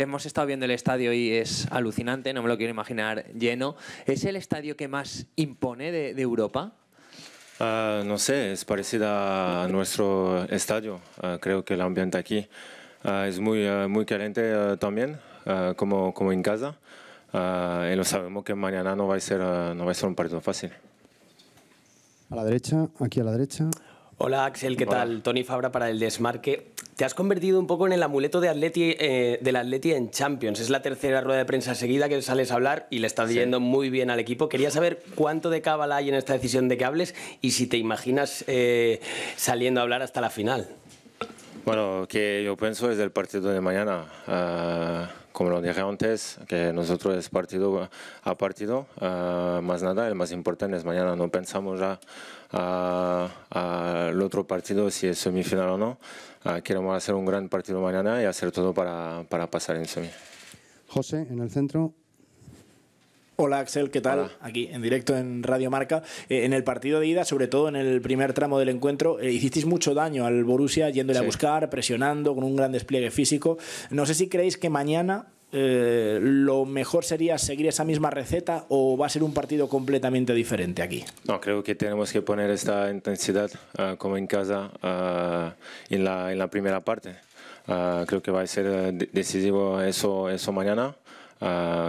Hemos estado viendo el estadio y es alucinante, no me lo quiero imaginar lleno. ¿Es el estadio que más impone de, Europa? Ah, no sé, es parecido a nuestro estadio. Ah, creo que el ambiente aquí ah, es muy, muy caliente también, como, como en casa. y lo sabemos que mañana no va a ser, no va a ser un partido fácil. A la derecha, aquí a la derecha. Hola Axel, ¿qué tal? Tony Fabra para el desmarque. Te has convertido un poco en el amuleto de Atleti, eh, del Atleti en Champions. Es la tercera rueda de prensa seguida que sales a hablar y le estás yendo muy bien al equipo. Quería saber cuánto de cábala hay en esta decisión de que hables y si te imaginas eh, saliendo a hablar hasta la final. Bueno, que yo pienso es el partido de mañana. Eh, como lo dije antes, que nosotros es partido a partido, más nada, el más importante es mañana. No pensamos ya a otro partido, si es semifinal o no. Ah, queremos hacer un gran partido mañana y hacer todo para, para pasar en semi. José, en el centro. Hola Axel, ¿qué tal? Aquí en directo en Radio Marca. Eh, en el partido de ida, sobre todo en el primer tramo del encuentro, eh, hicisteis mucho daño al Borussia yéndole a buscar, presionando, con un gran despliegue físico. No sé si creéis que mañana eh, lo mejor sería seguir esa misma receta o va a ser un partido completamente diferente aquí? No, creo que tenemos que poner esta intensidad ah, como en casa ah, en, la, primera parte. Ah, creo que va a ser eh, decisivo eso, eso mañana.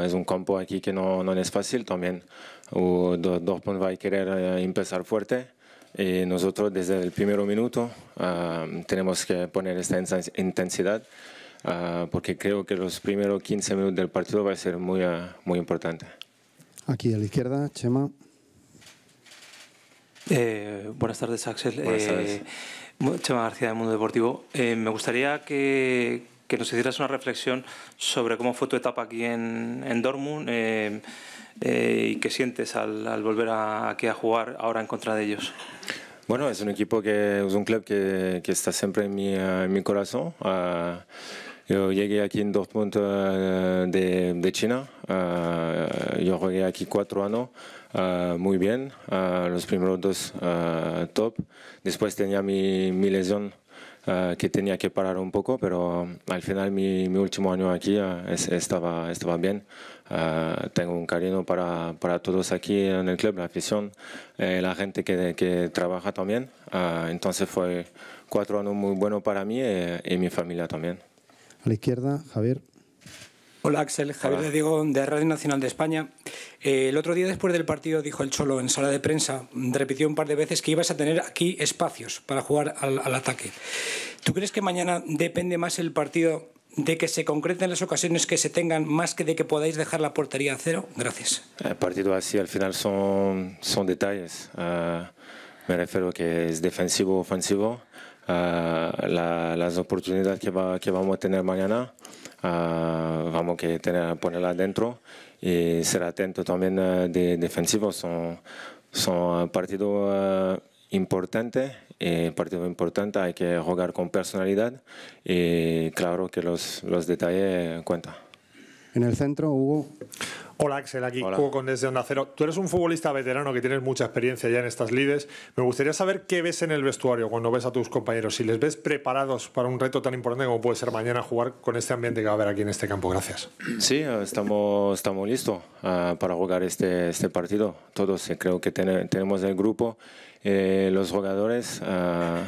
es un campo aquí que no, no es fácil también. Uh, Dortmund va a querer eh, empezar fuerte y nosotros desde el primer minuto tenemos que poner esta intensidad Ah, porque creo que los primeros 15 minutos del partido va a ser muy, ah, muy importante. Aquí a la izquierda, Chema. Eh, buenas tardes, Axel. Eh, Chema García, del Mundo Deportivo. Eh, me gustaría que, que, nos hicieras una reflexión sobre cómo fue tu etapa aquí en, en Dortmund y qué sientes al, volver aquí a jugar ahora en contra de ellos. Bueno, es un equipo que es un club que, que está siempre en mi, ah, en mi corazón. Yo llegué aquí en Dortmund eh, de, de China. Eh, yo jugué aquí cuatro años, eh, muy bien, los primeros dos top. Después tenía mi, lesión que tenía que parar un poco, pero al final mi, último año aquí estaba, estaba bien. tengo un cariño para, todos aquí en el club, la afición, la gente que, trabaja también. entonces fue cuatro años muy buenos para mí y mi familia también. A la izquierda, Javier. Hola Axel, Javier de Diego de Radio Nacional de España. Eh, el otro día después del partido dijo el Cholo en sala de prensa, repitió un par de veces que ibas a tener aquí espacios para jugar al, ataque. ¿Tú crees que mañana depende más el partido de que se concreten las ocasiones que se tengan más que de que podáis dejar la portería a cero? Gracias. El partido así al final son, son detalles. Ah, me refiero que es defensivo ofensivo. Eh, la, las oportunidades que, vamos a tener mañana. Eh, vamos a tener, ponerla dentro y ser atento también eh, de defensivos. Son, son partidos importantes, eh, partido importante hay que jugar con personalidad y claro que los, los detalles cuentan. En el centro, Hugo. Hola Axel, aquí Hugo Condés de Onda Cero. Tú eres un futbolista veterano que tienes mucha experiencia ya en estas lides. Me gustaría saber qué ves en el vestuario cuando ves a tus compañeros, si les ves preparados para un reto tan importante como puede ser mañana jugar con este ambiente que va a haber aquí en este campo. Gracias. Sí, estamos, estamos listos ah, para jugar este, este partido. Todos eh, creo que tenemos el grupo, eh, los jugadores. Ah,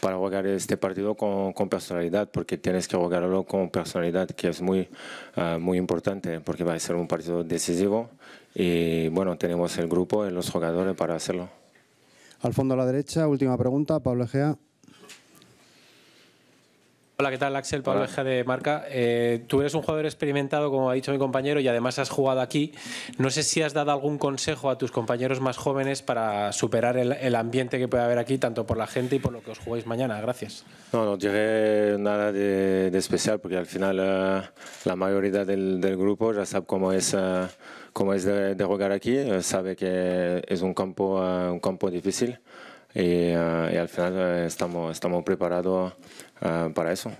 para jugar este partido con, personalidad, porque tienes que jugarlo con personalidad, que es muy, ah, muy importante, porque va a ser un partido decisivo. Y bueno, tenemos el grupo y los jugadores para hacerlo. Al fondo a la derecha, última pregunta, Pablo Egea. Hola, ¿qué tal? Axel Pablo Veja de Marca. Eh, tú eres un jugador experimentado, como ha dicho mi compañero, y además has jugado aquí. No sé si has dado algún consejo a tus compañeros más jóvenes para superar el, ambiente que puede haber aquí, tanto por la gente y por lo que os jugáis mañana. Gracias. No, no diré nada de, especial, porque al final eh, la mayoría del, grupo ya sabe cómo es, eh, cómo es de, de, jugar aquí, sabe que es un campo, un campo difícil. Eh, y, al final eh, estamos, estamos preparados eh, para eso.